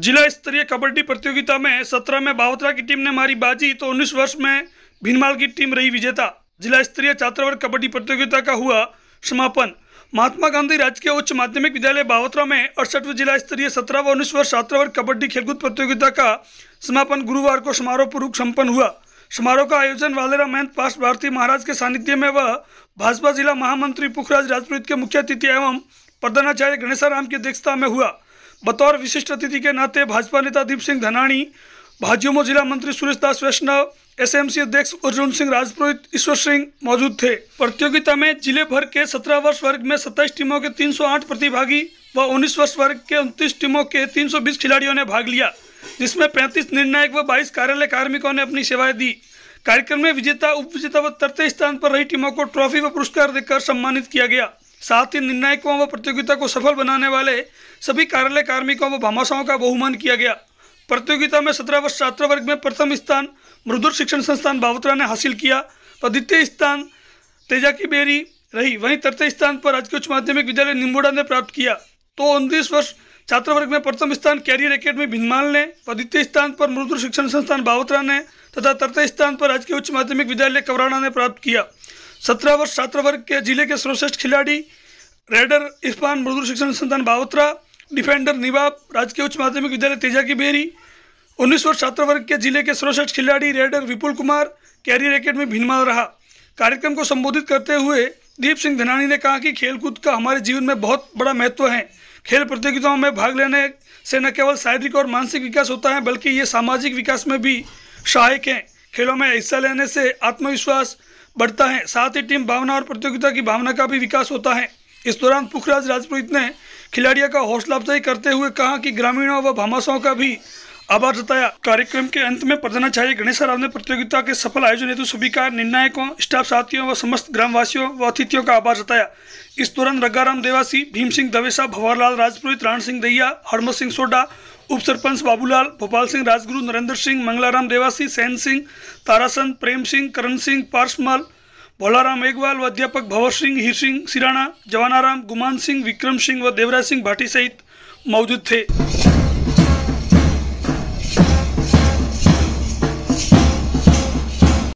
जिला स्तरीय कबड्डी प्रतियोगिता में सत्रह में बावतरा की टीम ने मारी बाजी तो उन्नीस वर्ष में भीनमाल की टीम रही विजेता जिला स्तरीय छात्रवर्ग कबड्डी प्रतियोगिता का हुआ समापन महात्मा गांधी राजकीय उच्च माध्यमिक विद्यालय बावतरा में अड़सठवीं जिला स्तरीय सत्रह व उन्नीस वर्ष छात्रवर्ग कबड्डी खेलकूद प्रतियोगिता का समापन गुरुवार को समारोह पूर्वक सम्पन्न हुआ समारोह का आयोजन वालेरा महंत पास भारती महाराज के सानिध्य में व भाजपा जिला महामंत्री पुखराज राजपुरोहित के मुख्य अतिथि एवं प्रधानाचार्य गणेशाराम की अध्यक्षता में हुआ बतौर विशिष्ट अतिथि के नाते भाजपा नेता दीप सिंह धनाणी भाजयुमो जिला मंत्री सुरेश दास वैष्णव एसएमसी अध्यक्ष अर्जुन सिंह राजपुरोहित ईश्वर सिंह मौजूद थे प्रतियोगिता में जिले भर के 17 वर्ष वर्ग में 27 टीमों के 308 प्रतिभागी व 19 वर्ष वर्ग के 29 टीमों के 320 खिलाड़ियों ने भाग लिया जिसमें 35 निर्णायक व 22 कार्यालय कार्मिकों ने अपनी सेवाएं दी कार्यक्रम में विजेता उप विजेता व तरते स्थान पर रही टीमों को ट्रॉफी व पुरस्कार देकर सम्मानित किया गया साथ ही निर्णायकों व प्रतियोगिता को सफल बनाने वाले सभी कार्यालय कार्मिकों व भामाशाओं का बहुमान किया गया प्रतियोगिता में सत्रह वर्ष छात्र वर्ग में प्रथम स्थान मृदुर शिक्षण संस्थान बावतरा ने हासिल किया व द्वितीय स्थान तेजा की बेरी रही वहीं तृतीय स्थान पर राजकीय उच्च माध्यमिक विद्यालय निम्बोड़ा ने प्राप्त किया तो उन्तीस वर्ष छात्र वर्ग में प्रथम स्थान कैरियर अकेडमी भिनमाल ने व द्वितीय स्थान पर मृदुर शिक्षण संस्थान बावतरा ने तथा तृतीय स्थान पर राजकीय उच्च माध्यमिक विद्यालय कवराना ने प्राप्त किया सत्रह वर्ष छात्र वर्ग के जिले के सर्वश्रेष्ठ खिलाड़ी रेडर इस्पान मृदुर शिक्षण संस्थान बावत्रा डिफेंडर निवाब राजकीय उच्च माध्यमिक विद्यालय तेजा की बेरी उन्नीस वर्ष छात्र वर्ग के जिले के सर्वश्रेष्ठ खिलाड़ी raider Vipul Kumar career academy Bhinmal रहा कार्यक्रम को संबोधित करते हुए दीप सिंह धनानी ने कहा कि खेलकूद का हमारे जीवन में बहुत बड़ा महत्व है खेल प्रतियोगिताओं में भाग लेने से न केवल शारीरिक और मानसिक विकास होता है बल्कि ये सामाजिक विकास में भी सहायक हैं खेलों में हिस्सा लेने से आत्मविश्वास बढ़ता है साथ ही टीम भावना और प्रतियोगिता की भावना का भी विकास होता है इस दौरान पुखराज राजपुरोहित ने खिलाड़ियों का हौसला अफजाई करते हुए कहा कि ग्रामीणों व भामाशाओं का भी आभार जताया कार्यक्रम के अंत में प्रधानाचार्य गणेश राव ने प्रतियोगिता के सफल आयोजन हेतु सभी का निर्णायकों स्टाफ साथियों व समस्त ग्रामवासियों व अतिथियों का आभार जताया इस दौरान रग्गाराम देवासी भीम सिंह दवेसा भंवरलाल राजपुरोहित राण सिंह दैया हरमत सिंह सोडा उप सरपंच बाबूलाल भोपाल सिंह राजगुरु नरेंद्र सिंह मंगलाराम देवासी सैन सिंह तारासन प्रेम सिंह करण सिंह पार्समल भोलाराम मेघवाल व अध्यापक भवर सिंह हीर सिंह सिराणा जवानाराम गुमान सिंह विक्रम सिंह व देवराज सिंह भाटी सहित मौजूद थे